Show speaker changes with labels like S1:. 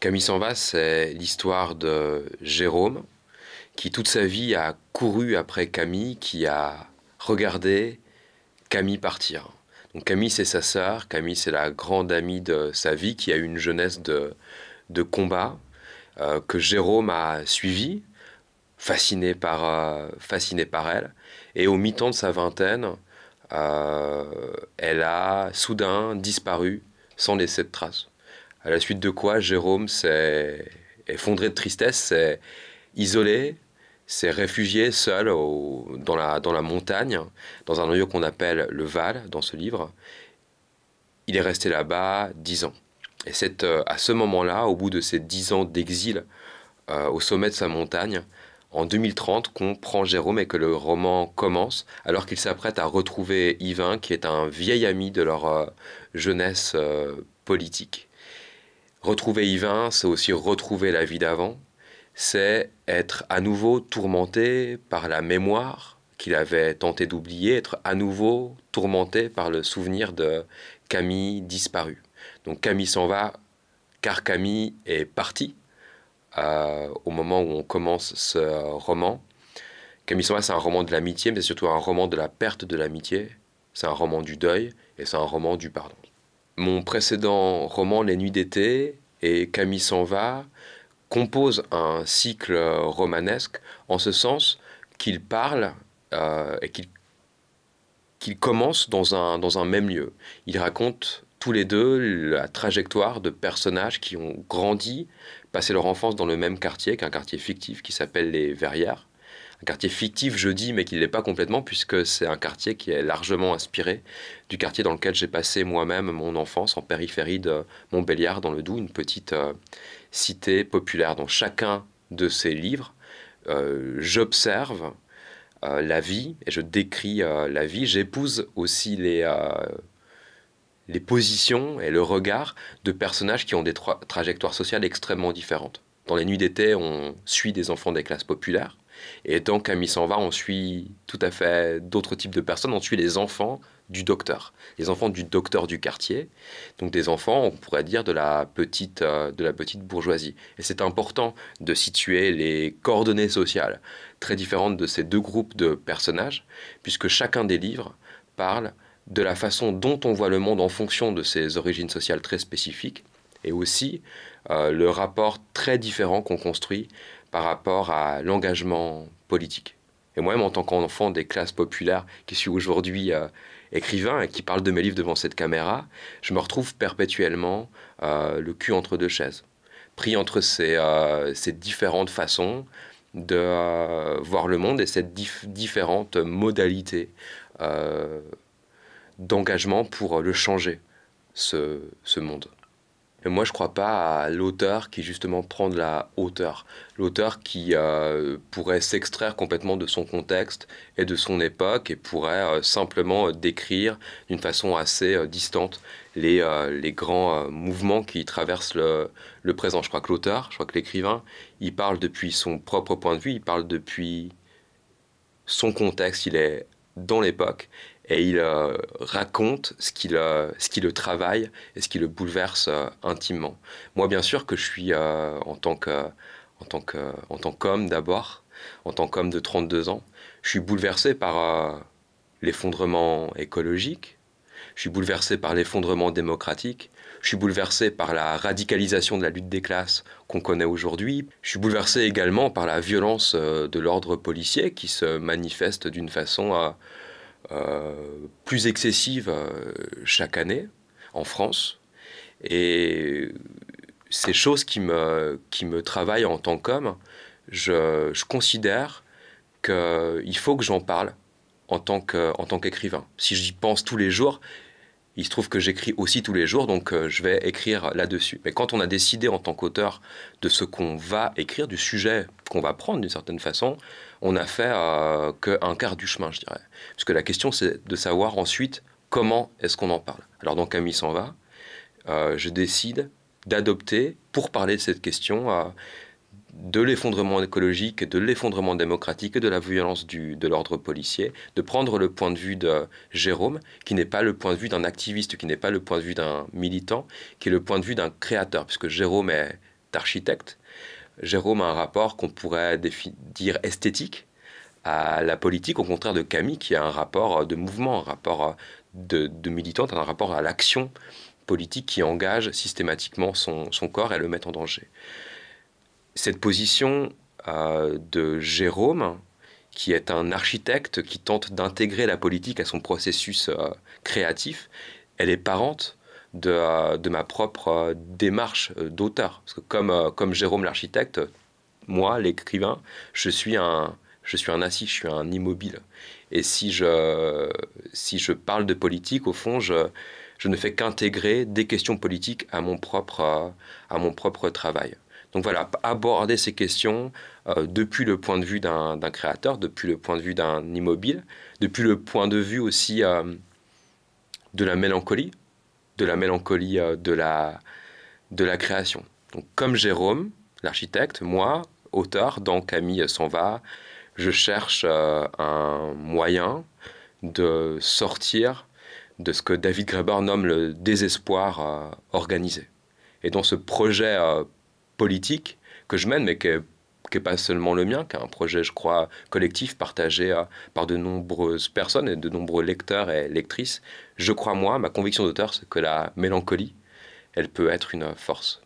S1: Camille s'en va, c'est l'histoire de Jérôme, qui toute sa vie a couru après Camille, qui a regardé Camille partir. Donc Camille, c'est sa sœur, Camille, c'est la grande amie de sa vie, qui a eu une jeunesse de, de combat, euh, que Jérôme a suivi, fasciné par, euh, fasciné par elle. Et au mi-temps de sa vingtaine, euh, elle a soudain disparu sans laisser de traces. À la suite de quoi, Jérôme s'est effondré de tristesse, s'est isolé, s'est réfugié seul dans, la, montagne, dans un lieu qu'on appelle le Val dans ce livre. Il est resté là-bas dix ans. Et c'est euh, à ce moment-là, au bout de ces dix ans d'exil euh, au sommet de sa montagne, en 2030 qu'on prend Jérôme et que le roman commence, alors qu'il s'apprête à retrouver Yvain, qui est un vieil ami de leur euh, jeunesse politique. Retrouver Yvain, c'est aussi retrouver la vie d'avant, c'est être à nouveau tourmenté par la mémoire qu'il avait tenté d'oublier, être à nouveau tourmenté par le souvenir de Camille disparue. Donc Camille s'en va car Camille est partie euh, au moment où on commence ce roman. Camille s'en va, c'est un roman de l'amitié, mais c'est surtout un roman de la perte de l'amitié, c'est un roman du deuil et c'est un roman du pardon. Mon précédent roman, Les Nuits d'été, et Camille s'en va, compose un cycle romanesque en ce sens qu'il parle euh, et qu'il commence dans un, dans un même lieu. il raconte tous les deux la trajectoire de personnages qui ont grandi, passé leur enfance dans le même quartier qu'un quartier fictif qui s'appelle les Verrières un quartier fictif, je dis, mais qui ne l'est pas complètement, puisque c'est un quartier qui est largement inspiré du quartier dans lequel j'ai passé moi-même mon enfance, en périphérie de Montbéliard, dans le Doubs, une petite euh, cité populaire. Dans chacun de ces livres, euh, j'observe euh, la vie et je décris la vie. J'épouse aussi les les positions et le regard de personnages qui ont des trajectoires sociales extrêmement différentes. Dans les nuits d'été, on suit des enfants des classes populaires, et tant Camille s'en va, on suit tout à fait d'autres types de personnes. On suit les enfants du docteur, les enfants du docteur du quartier, donc des enfants, on pourrait dire, de la petite, euh, de la petite bourgeoisie. Et c'est important de situer les coordonnées sociales très différentes de ces deux groupes de personnages, puisque chacun des livres parle de la façon dont on voit le monde en fonction de ses origines sociales très spécifiques, et aussi euh, le rapport très différent qu'on construit par rapport à l'engagement politique. Et moi-même, en tant qu'enfant des classes populaires, qui suis aujourd'hui euh, écrivain et qui parle de mes livres devant cette caméra, je me retrouve perpétuellement euh, le cul entre deux chaises, pris entre ces, euh, différentes façons de voir le monde et cette différentes modalités d'engagement pour le changer, ce monde. Mais moi, je ne crois pas à l'auteur qui justement prend de la hauteur. L'auteur qui euh, pourrait s'extraire complètement de son contexte et de son époque et pourrait euh, simplement euh, décrire d'une façon assez distante les, les grands mouvements qui traversent le, le, présent. Je crois que l'auteur, je crois que l'écrivain, il parle depuis son propre point de vue, il parle depuis son contexte, il est dans l'époque et il euh, raconte ce qui, le, euh, ce qui le travaille et ce qui le bouleverse euh, intimement. Moi, bien sûr que je suis en tant que en tant en tant qu'homme d'abord, en tant qu'homme de 32 ans, je suis bouleversé par l'effondrement écologique, je suis bouleversé par l'effondrement démocratique, je suis bouleversé par la radicalisation de la lutte des classes qu'on connaît aujourd'hui. Je suis bouleversé également par la violence de l'ordre policier qui se manifeste d'une façon euh, plus excessive euh, chaque année en France. Et ces choses qui me, qui me travaillent en tant qu'homme, je, je, considère qu'il faut que j'en parle en tant qu'écrivain. si j'y pense tous les jours, il se trouve que j'écris aussi tous les jours, donc euh, je vais écrire là-dessus. Mais quand on a décidé en tant qu'auteur de ce qu'on va écrire, du sujet qu'on va prendre d'une certaine façon, on a fait euh, qu'un quart du chemin, je dirais. Parce que la question, c'est de savoir ensuite comment est-ce qu'on en parle. Alors donc Camille s'en va, euh, je décide d'adopter, pour parler de cette question, de l'effondrement écologique, de l'effondrement démocratique et de la violence de l'ordre policier, de prendre le point de vue de Jérôme, qui n'est pas le point de vue d'un activiste, qui n'est pas le point de vue d'un militant, qui est le point de vue d'un créateur, puisque Jérôme est architecte. Jérôme a un rapport qu'on pourrait dire esthétique à la politique, au contraire de Camille, qui a un rapport de mouvement, un rapport de, de militante, un rapport à l'action politique qui engage systématiquement son corps et le met en danger. Cette position euh, de Jérôme, qui est un architecte qui tente d'intégrer la politique à son processus euh, créatif, elle est parente de, euh, ma propre démarche d'auteur. comme, Jérôme l'architecte, moi, l'écrivain, je suis un, je suis un assis, je suis un immobile. Et si je, parle de politique, au fond, je, ne fais qu'intégrer des questions politiques à à mon propre travail. Donc voilà, aborder ces questions euh, depuis le point de vue d'un créateur, depuis le point de vue d'un immobile, depuis le point de vue aussi euh, de la mélancolie, de la mélancolie euh, de, la, de la création. Donc comme Jérôme, l'architecte, moi, auteur, dans Camille s'en va, je cherche un moyen de sortir de ce que David Graeber nomme le désespoir organisé. Et dans ce projet politique que je mène, mais qui n'est pas seulement le mien, qui est un projet, je crois, collectif, partagé euh, par de nombreuses personnes et de nombreux lecteurs et lectrices. Je crois, moi, ma conviction d'auteur, c'est que la mélancolie, elle peut être une force.